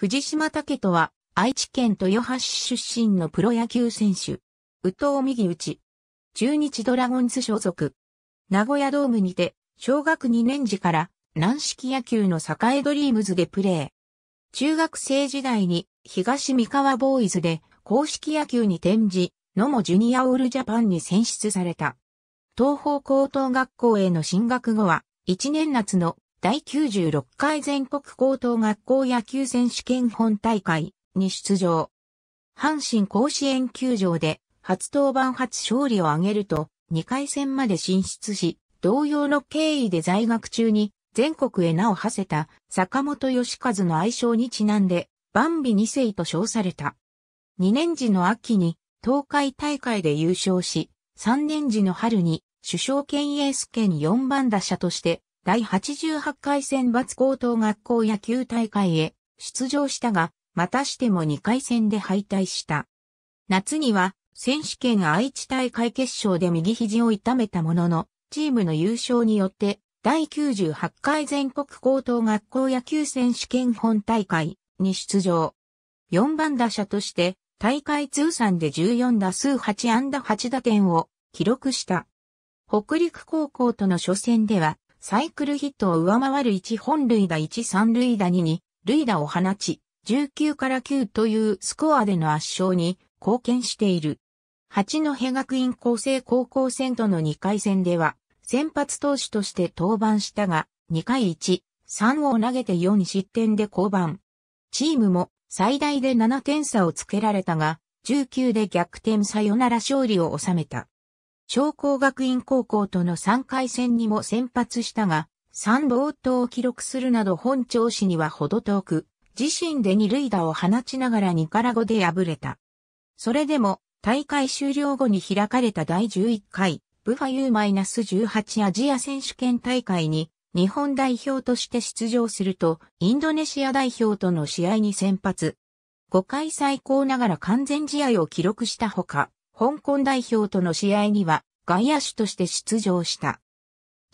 藤島武人は、愛知県豊橋市出身のプロ野球選手。宇藤右打中日ドラゴンズ所属。名古屋ドームにて、小学2年時から、軟式野球の栄ドリームズでプレー。中学生時代に、東三河ボーイズで、公式野球に転じ、野茂ジュニアオールジャパンに選出された。東方高等学校への進学後は、1年夏の第96回全国高等学校野球選手権本大会に出場。阪神甲子園球場で初登板初勝利を挙げると2回戦まで進出し、同様の経緯で在学中に全国へ名を馳せた坂本義和の愛称にちなんで万美二世と称された。2年時の秋に東海大会で優勝し、3年時の春に首相兼エース兼4番打者として第88回選抜高等学校野球大会へ出場したが、またしても2回戦で敗退した。夏には選手権愛知大会決勝で右肘を痛めたものの、チームの優勝によって第98回全国高等学校野球選手権本大会に出場。4番打者として大会通算で14打数8安打8打点を記録した。北陸高校との初戦ではサイクルヒットを上回る1本塁打1三塁打2に塁打を放ち、19から9というスコアでの圧勝に貢献している。八戸学院厚生高校戦との2回戦では、先発投手として登板したが、2回1、3を投げて4失点で降板。チームも最大で7点差をつけられたが、19で逆転さよなら勝利を収めた。商工学院高校との3回戦にも先発したが、3冒頭を記録するなど本調子にはほど遠く、自身で二塁打を放ちながら2から5で敗れた。それでも、大会終了後に開かれた第11回、ブファユーマイナス1 8アジア選手権大会に、日本代表として出場すると、インドネシア代表との試合に先発。5回最高ながら完全試合を記録したほか、香港代表との試合には外野手として出場した。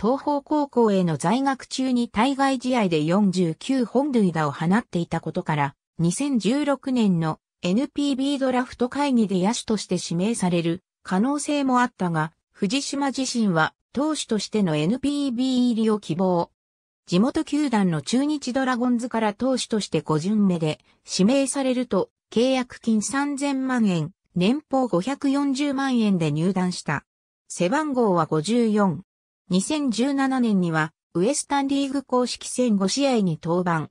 東方高校への在学中に対外試合で49本塁打を放っていたことから、2016年の NPB ドラフト会議で野手として指名される可能性もあったが、藤島自身は投手としての NPB 入りを希望。地元球団の中日ドラゴンズから投手として5巡目で指名されると契約金3000万円、年俸540万円で入団した。背番号は54。2017年には、ウエスタンリーグ公式戦5試合に登板。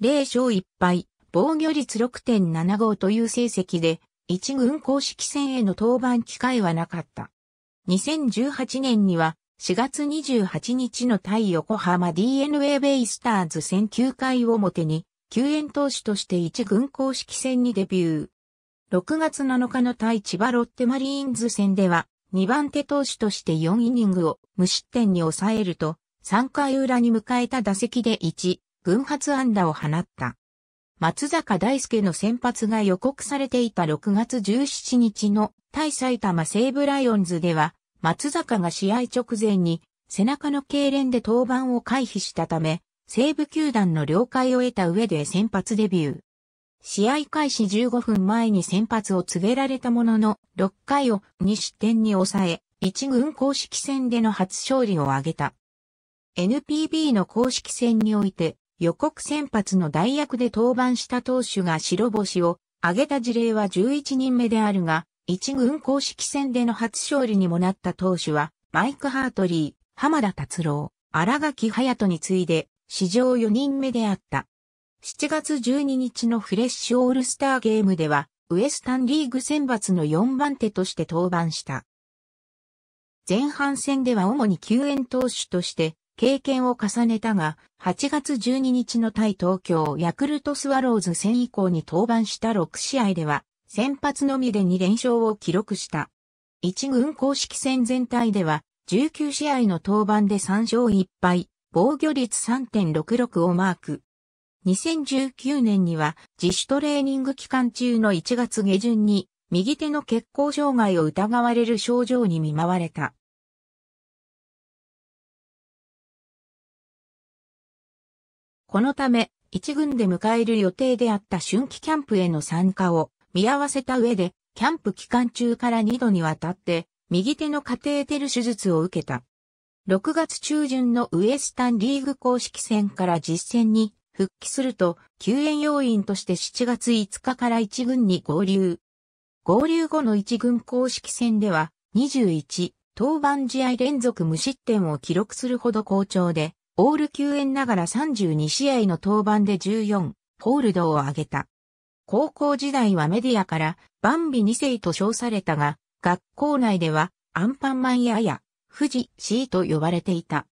0勝1敗、防御率6.75という成績で、1軍公式戦への登板機会はなかった。2018年には、4月28日の対横浜 DNA ベイスターズ戦9回表に、救援投手として1軍公式戦にデビュー。6月7日の対千葉ロッテマリーンズ戦では、2番手投手として4イニングを無失点に抑えると、3回裏に迎えた打席で1、群発安打を放った。松坂大輔の先発が予告されていた6月17日の対埼玉西武ライオンズでは、松坂が試合直前に背中の痙攣で登板を回避したため、西武球団の了解を得た上で先発デビュー。試合開始15分前に先発を告げられたものの、6回を2失点に抑え、1軍公式戦での初勝利を挙げた。NPB の公式戦において、予告先発の代役で登板した投手が白星を挙げた事例は11人目であるが、1軍公式戦での初勝利にもなった投手は、マイク・ハートリー、浜田達郎、荒垣隼人に次いで、史上4人目であった。7月12日のフレッシュオールスターゲームでは、ウエスタンリーグ選抜の4番手として登板した。前半戦では主に救援投手として経験を重ねたが、8月12日の対東京ヤクルトスワローズ戦以降に登板した6試合では、先発のみで2連勝を記録した。1軍公式戦全体では、19試合の登板で3勝1敗、防御率3.66をマーク。2019年には自主トレーニング期間中の1月下旬に右手の血行障害を疑われる症状に見舞われた。このため、一軍で迎える予定であった春季キャンプへの参加を見合わせた上で、キャンプ期間中から2度にわたって、右手のカテーテル手術を受けた。6月中旬のウエスタンリーグ公式戦から実戦に復帰すると、救援要員として7月5日から1軍に合流。合流後の1軍公式戦では、21、登板試合連続無失点を記録するほど好調で、オール救援ながら32試合の登板で14、ホールドを挙げた。高校時代はメディアから、バンビ2世と称されたが、学校内では、アンパンマンやや、富士 C と呼ばれていた。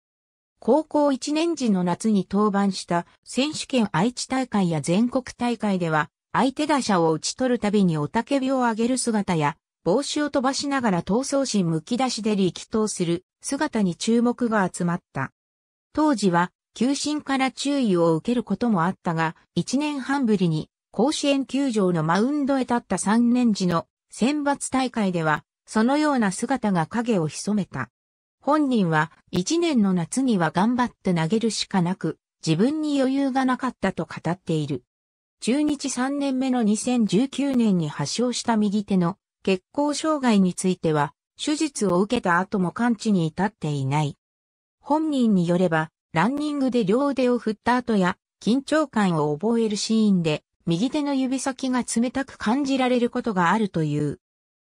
高校1年時の夏に登板した選手権愛知大会や全国大会では、相手打者を打ち取るたびにおたけびを上げる姿や、帽子を飛ばしながら闘争心むき出しで力投する姿に注目が集まった。当時は、球審から注意を受けることもあったが、1年半ぶりに甲子園球場のマウンドへ立った3年時の選抜大会では、そのような姿が影を潜めた。本人は一年の夏には頑張って投げるしかなく、自分に余裕がなかったと語っている。中日3年目の2019年に発症した右手の血行障害については、手術を受けた後も完治に至っていない。本人によれば、ランニングで両腕を振った後や、緊張感を覚えるシーンで、右手の指先が冷たく感じられることがあるという。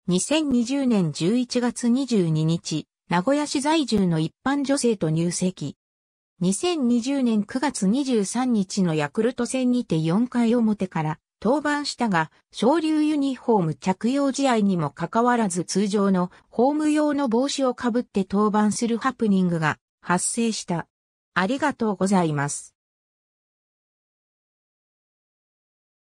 2020年11月22日、名古屋市在住の一般女性と入籍。2020年9月23日のヤクルト戦にて4回表から登板したが、昇竜ユニフォーム着用試合にもかかわらず通常のホーム用の帽子をかぶって登板するハプニングが発生した。ありがとうございます。